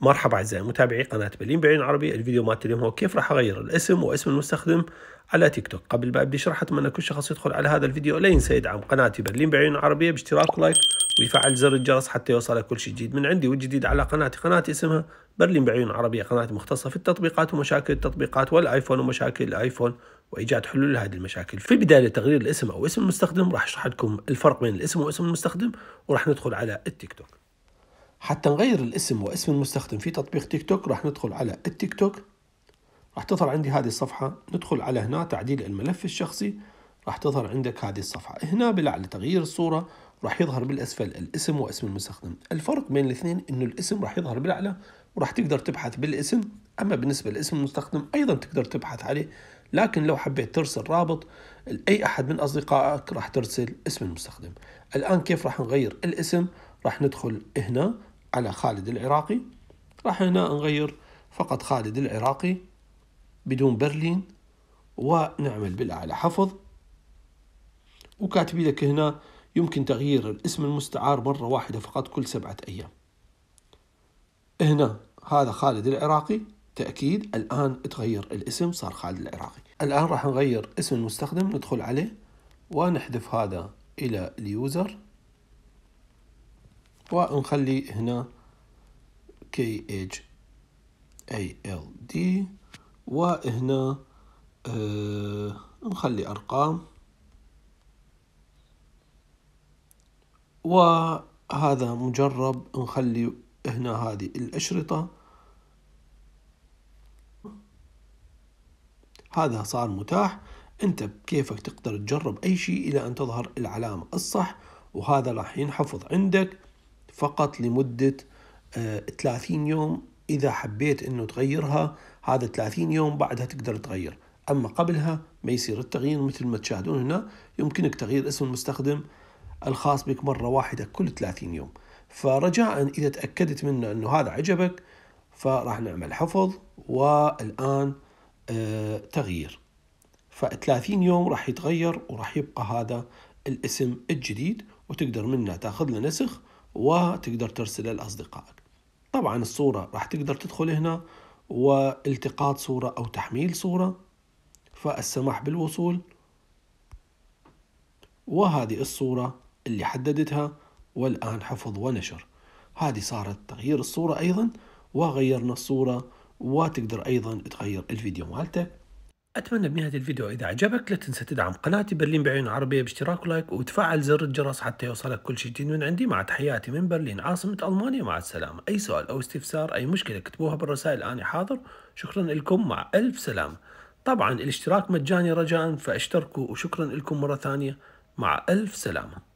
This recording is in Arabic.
مرحبا اعزائي متابعي قناه برلين بعين عربي الفيديو مالت اليوم هو كيف راح اغير الاسم واسم المستخدم على تيك توك قبل ما ابدي شرح اتمنى كل شخص يدخل على هذا الفيديو لا ينسى يدعم قناتي برلين بعين عربيه باشتراك لايك ويفعل زر الجرس حتى يوصلك كل شيء جديد من عندي والجديد على قناتي قناتي اسمها برلين بعيون عربيه قناه مختصه في التطبيقات ومشاكل التطبيقات والايفون ومشاكل الايفون وايجاد حلول لهذه المشاكل في بدايه تغيير الاسم او اسم المستخدم راح اشرح لكم الفرق بين الاسم واسم المستخدم وراح ندخل على التيك توك حتى نغير الاسم واسم المستخدم في تطبيق تيك توك راح ندخل على التيك توك راح تظهر عندي هذه الصفحة ندخل على هنا تعديل الملف الشخصي راح تظهر عندك هذه الصفحة هنا بالأعلى تغيير الصورة راح يظهر بالأسفل الاسم واسم المستخدم الفرق بين الاثنين أنه الاسم راح يظهر بالأعلى وراح تقدر تبحث بالاسم أما بالنسبة لاسم المستخدم أيضا تقدر تبحث عليه لكن لو حبيت ترسل رابط لأي أحد من أصدقائك راح ترسل اسم المستخدم الآن كيف راح نغير الاسم راح ندخل هنا على خالد العراقي راح هنا نغير فقط خالد العراقي بدون برلين ونعمل بالأعلى حفظ وكاتبي لك هنا يمكن تغيير الاسم المستعار مرة واحدة فقط كل سبعة أيام هنا هذا خالد العراقي تأكيد الآن تغير الاسم صار خالد العراقي الآن راح نغير اسم المستخدم ندخل عليه ونحذف هذا إلى اليوزر ونخلي هنا كي اتش اي ال دي وهنا آه نخلي ارقام وهذا مجرب نخلي هنا هذه الاشرطه هذا صار متاح انت بكيفك تقدر تجرب اي شيء الى ان تظهر العلامه الصح وهذا راح ينحفظ عندك فقط لمدة 30 آه، يوم إذا حبيت أنه تغيرها هذا 30 يوم بعدها تقدر تغير أما قبلها ما يصير التغيير مثل ما تشاهدون هنا يمكنك تغيير اسم المستخدم الخاص بك مرة واحدة كل 30 يوم فرجاء إذا تأكدت منه أنه هذا عجبك فراح نعمل حفظ والآن آه، تغيير ف30 يوم راح يتغير وراح يبقى هذا الاسم الجديد وتقدر منه تاخذ له نسخ وتقدر ترسلها لأصدقائك طبعا الصورة راح تقدر تدخل هنا والتقاط صورة أو تحميل صورة فالسماح بالوصول وهذه الصورة اللي حددتها والآن حفظ ونشر هذه صارت تغيير الصورة أيضا وغيرنا الصورة وتقدر أيضا تغير الفيديو مالتك أتمنى بنهاية الفيديو إذا عجبك لا تنسى تدعم قناتي برلين بعيون عربية باشتراك ولايك وتفعل زر الجرس حتى يوصلك كل شيء جديد من عندي مع تحياتي من برلين عاصمة ألمانيا مع السلامة أي سؤال أو استفسار أي مشكلة اكتبوها بالرسائل أنا حاضر شكرا لكم مع ألف سلامة طبعا الاشتراك مجاني رجاء فاشتركوا وشكرا لكم مرة ثانية مع ألف سلامة